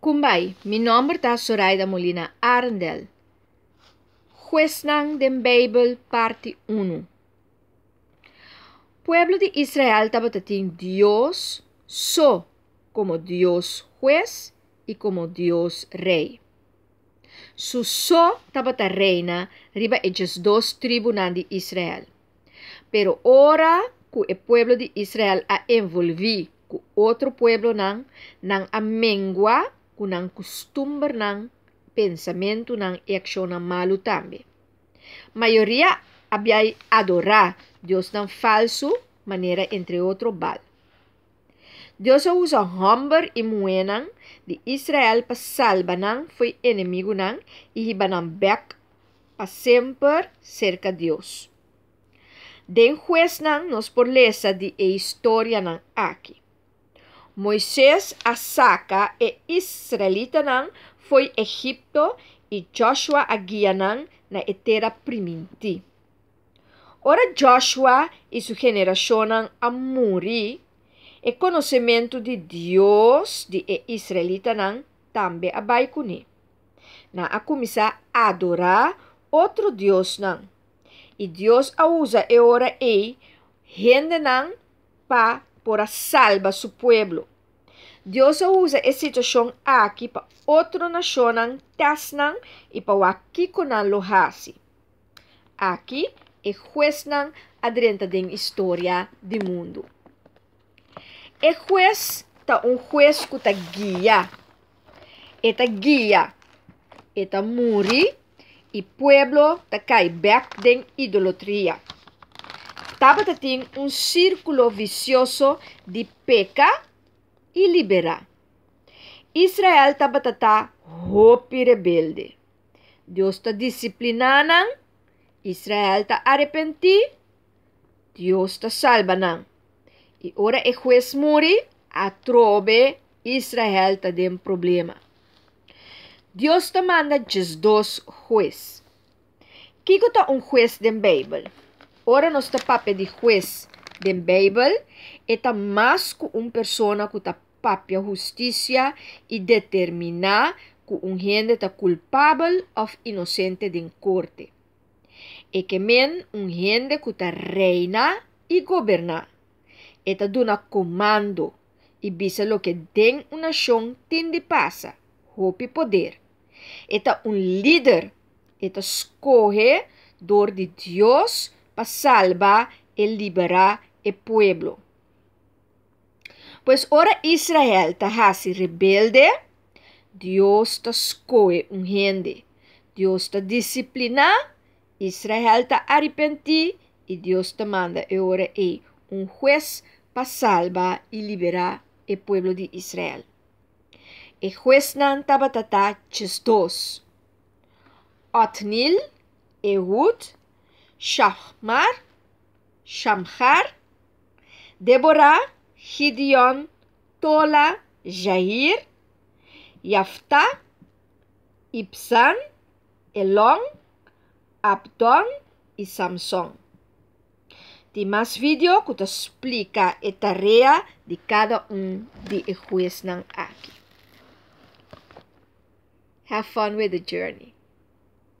Kumbay, mi nombre está Soraida Molina Arndel. Jueznang den Babel, parte 1. Pueblo de Israel, tabatatín, Dios, so, como Dios juez y como Dios rey. Su so, tabata reina, riba las dos tribus de Israel. Pero ahora, que el pueblo de Israel ha envolvido con otro pueblo, nan, nan a kunang kustumber ng pensamento ng aksyon ng malo tambi. Mayoria abbiai adorá Deus não falso maneira entre outros bal. Deus usa homber e muenang de Israel para salvar não foi inimigo não e hibanam back para sempre cerca de Deus. Den juez não nos por lesa de e história não aqui. Moisés a Saca e Israelitanã foi Egipto e Joshua a Guianã na etera priminti. Ora Joshua e sua geração a muri e conhecimento de Deus de Israelitanã também abai baikuni. Na a começar a adorar outro Deus não. E Deus a usa e ora e rende não para por a salva su pueblo. Deus usa essa situação aqui para outro nacionan tasnan e para aqui conan lo hasi. Aqui é juiz não adrenta den história do mundo. é juiz tá um juiz que tá guia. tá guia. tá muri e pueblo tá cai back den idolatria. Tabata tem um círculo vicioso de peca y libera. Israel tabatata hopi rebelde. Dios está disciplinanan, Israel está arrepentí, Dios está salvanan. Y ahora el juez muri atrobe Israel ta den problema. Dios te manda dos juez. Kiko ta un juez de Babel? Ora nos está papel de juez de Bible, está más un persona que propia justicia y determinar que un gente culpable o inocente en corte. e que men un gente que reina y goberna. Eta duna comando y dice lo que den una nación tindi pasa, hopi poder. Eta un líder, e ta escoge dor de Dios pa salvar y liberar e pueblo. Pues ora Israel así rebelde, Dios ta un gente. Dios ta disciplina, Israel ta arrepentí y Dios te manda e ora un juez pa salva y libera el pueblo de Israel. E juez nan tabatata chestos. Otnil, Ehud, Shachmar. Shamhar, Deborah, Χιδιόν, Τόλα, Ζαΐρ. Γι' Ιψάν, υψάν ελόν απτόν η Σαμσόν. Τι μας βίντεο που το σπλίκα εταρεία δι κάδο ουν δι εχουίσναν άκη. Have fun with the journey.